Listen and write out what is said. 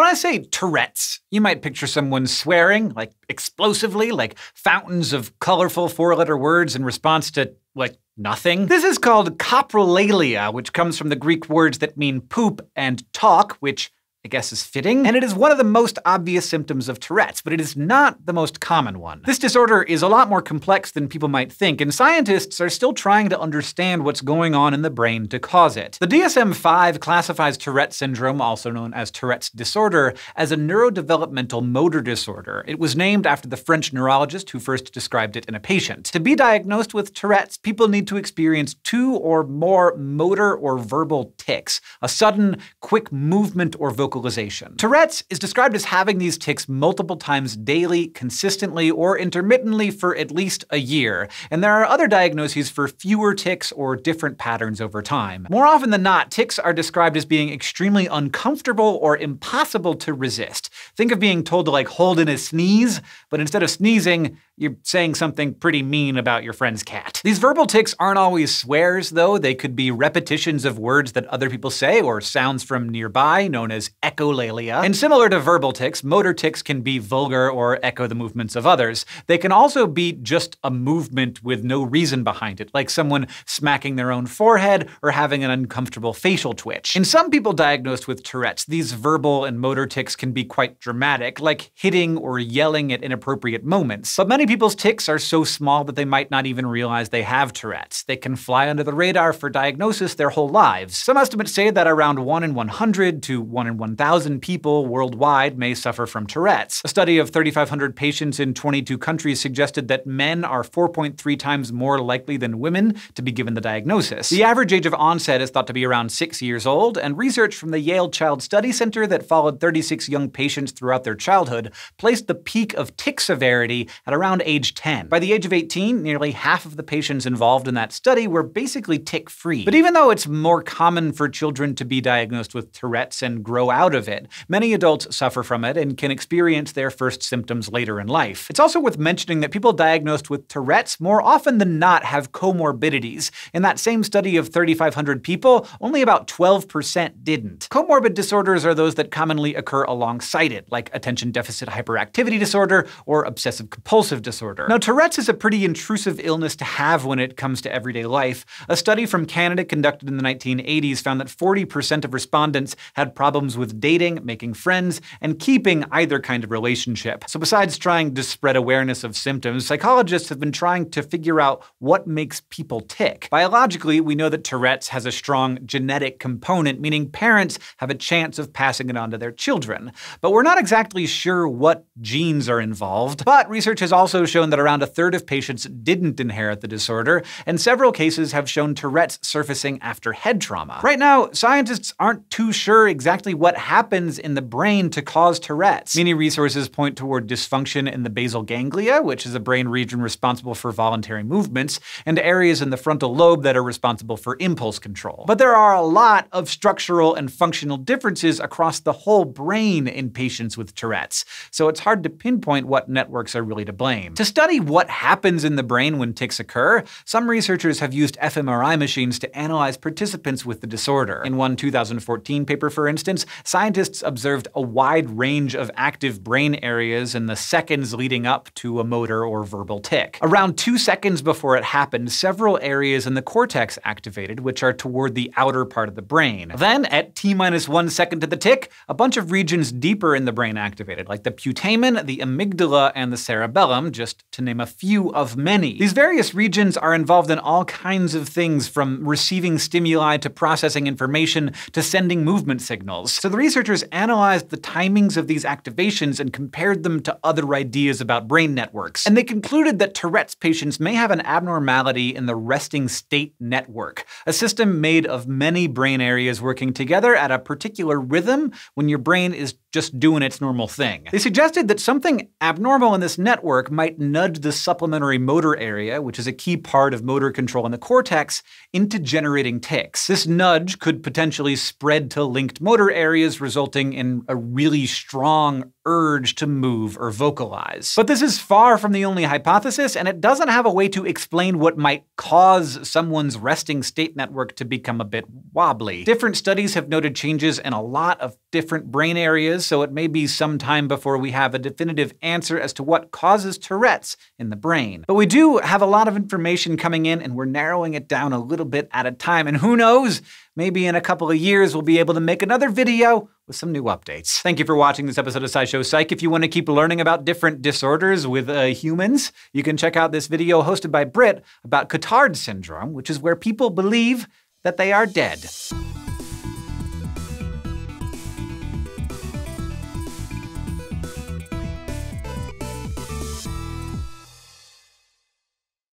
When I say Tourette's, you might picture someone swearing, like explosively, like fountains of colorful four letter words in response to, like, nothing. This is called coprolalia, which comes from the Greek words that mean poop and talk, which I guess is fitting, and it is one of the most obvious symptoms of Tourette's, but it is not the most common one. This disorder is a lot more complex than people might think, and scientists are still trying to understand what's going on in the brain to cause it. The DSM-5 classifies Tourette's syndrome, also known as Tourette's disorder, as a neurodevelopmental motor disorder. It was named after the French neurologist who first described it in a patient. To be diagnosed with Tourette's, people need to experience two or more motor or verbal tics, a sudden, quick movement or vocal vocalization. Tourette's is described as having these tics multiple times daily, consistently, or intermittently for at least a year, and there are other diagnoses for fewer tics or different patterns over time. More often than not, tics are described as being extremely uncomfortable or impossible to resist. Think of being told to like hold in a sneeze, but instead of sneezing, you're saying something pretty mean about your friend's cat. These verbal tics aren't always swears, though. They could be repetitions of words that other people say or sounds from nearby, known as echolalia. And similar to verbal tics, motor tics can be vulgar or echo the movements of others. They can also be just a movement with no reason behind it, like someone smacking their own forehead or having an uncomfortable facial twitch. In some people diagnosed with Tourette's, these verbal and motor tics can be quite dramatic, like hitting or yelling at inappropriate moments. But many people's tics are so small that they might not even realize they have Tourette's. They can fly under the radar for diagnosis their whole lives. Some estimates say that around 1 in 100 to 1 in 1 1,000 people worldwide may suffer from Tourette's. A study of 3,500 patients in 22 countries suggested that men are 4.3 times more likely than women to be given the diagnosis. The average age of onset is thought to be around 6 years old, and research from the Yale Child Study Center that followed 36 young patients throughout their childhood placed the peak of tic severity at around age 10. By the age of 18, nearly half of the patients involved in that study were basically tic-free. But even though it's more common for children to be diagnosed with Tourette's and grow out out of it. Many adults suffer from it and can experience their first symptoms later in life. It's also worth mentioning that people diagnosed with Tourette's more often than not have comorbidities. In that same study of 3,500 people, only about 12% didn't. Comorbid disorders are those that commonly occur alongside it, like attention deficit hyperactivity disorder or obsessive compulsive disorder. Now, Tourette's is a pretty intrusive illness to have when it comes to everyday life. A study from Canada conducted in the 1980s found that 40% of respondents had problems with with dating, making friends, and keeping either kind of relationship. So besides trying to spread awareness of symptoms, psychologists have been trying to figure out what makes people tick. Biologically, we know that Tourette's has a strong genetic component, meaning parents have a chance of passing it on to their children. But we're not exactly sure what genes are involved. But research has also shown that around a third of patients didn't inherit the disorder, and several cases have shown Tourette's surfacing after head trauma. Right now, scientists aren't too sure exactly what happens in the brain to cause Tourette's. Many resources point toward dysfunction in the basal ganglia, which is a brain region responsible for voluntary movements, and areas in the frontal lobe that are responsible for impulse control. But there are a lot of structural and functional differences across the whole brain in patients with Tourette's, so it's hard to pinpoint what networks are really to blame. To study what happens in the brain when tics occur, some researchers have used fMRI machines to analyze participants with the disorder. In one 2014 paper, for instance, scientists observed a wide range of active brain areas in the seconds leading up to a motor or verbal tic. Around two seconds before it happened, several areas in the cortex activated, which are toward the outer part of the brain. Then, at t minus one second to the tick, a bunch of regions deeper in the brain activated, like the putamen, the amygdala, and the cerebellum, just to name a few of many. These various regions are involved in all kinds of things, from receiving stimuli to processing information to sending movement signals. So the researchers analyzed the timings of these activations and compared them to other ideas about brain networks, and they concluded that Tourette's patients may have an abnormality in the resting state network, a system made of many brain areas working together at a particular rhythm when your brain is just doing its normal thing. They suggested that something abnormal in this network might nudge the supplementary motor area, which is a key part of motor control in the cortex, into generating tics. This nudge could potentially spread to linked motor areas areas, resulting in a really strong urge to move or vocalize. But this is far from the only hypothesis, and it doesn't have a way to explain what might cause someone's resting state network to become a bit wobbly. Different studies have noted changes in a lot of different brain areas, so it may be some time before we have a definitive answer as to what causes Tourette's in the brain. But we do have a lot of information coming in, and we're narrowing it down a little bit at a time, and who knows? Maybe in a couple of years, we'll be able to make another video with some new updates. Thank you for watching this episode of SciShow Psych. If you want to keep learning about different disorders with uh, humans, you can check out this video hosted by Britt about Cotard syndrome, which is where people believe that they are dead.